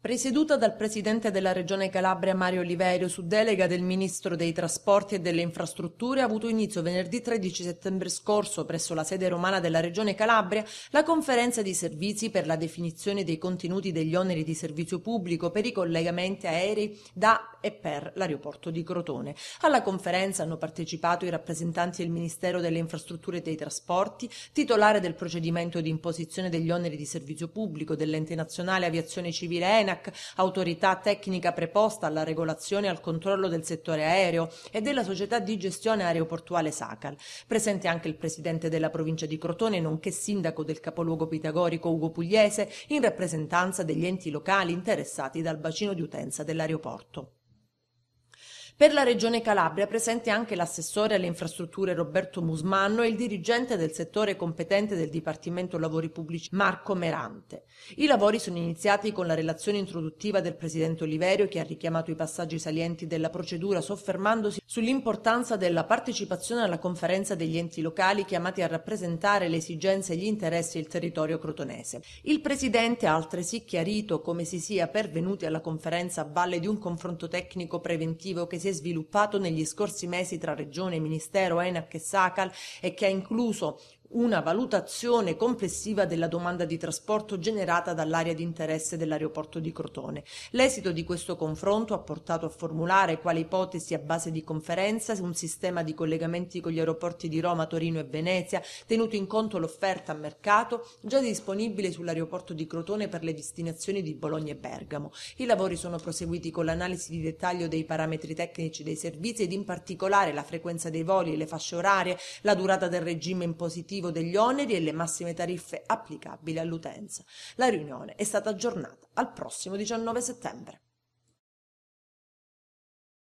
Presieduta dal presidente della Regione Calabria Mario Oliverio su delega del ministro dei Trasporti e delle Infrastrutture ha avuto inizio venerdì 13 settembre scorso presso la sede romana della Regione Calabria la conferenza di servizi per la definizione dei contenuti degli oneri di servizio pubblico per i collegamenti aerei da e per l'aeroporto di Crotone. Alla conferenza hanno partecipato i rappresentanti del Ministero delle Infrastrutture e dei Trasporti, titolare del procedimento di imposizione degli oneri di servizio pubblico dell'ente nazionale Aviazione Civile all'ENAC, autorità tecnica preposta alla regolazione e al controllo del settore aereo, e della società di gestione aeroportuale Sacal. Presente anche il presidente della provincia di Crotone, nonché sindaco del capoluogo pitagorico Ugo Pugliese, in rappresentanza degli enti locali interessati dal bacino di utenza dell'aeroporto. Per la Regione Calabria presente anche l'assessore alle infrastrutture Roberto Musmanno e il dirigente del settore competente del Dipartimento Lavori Pubblici Marco Merante. I lavori sono iniziati con la relazione introduttiva del Presidente Oliverio che ha richiamato i passaggi salienti della procedura soffermandosi sull'importanza della partecipazione alla conferenza degli enti locali chiamati a rappresentare le esigenze e gli interessi del territorio crotonese. Il Presidente ha altresì chiarito come si sia pervenuti alla conferenza a valle di un confronto tecnico preventivo che si è sviluppato negli scorsi mesi tra Regione, Ministero, ENAC e SACAL e che ha incluso una valutazione complessiva della domanda di trasporto generata dall'area di interesse dell'aeroporto di Crotone. L'esito di questo confronto ha portato a formulare quale ipotesi a base di conferenza un sistema di collegamenti con gli aeroporti di Roma, Torino e Venezia, tenuto in conto l'offerta a mercato già disponibile sull'aeroporto di Crotone per le destinazioni di Bologna e Bergamo. I lavori sono proseguiti con l'analisi di dettaglio dei parametri tecnici dei servizi ed in particolare la frequenza dei voli, le fasce orarie, la durata del regime impositivo motivo degli oneri e le massime tariffe applicabili all'utenza. La riunione è stata aggiornata al prossimo 19 settembre.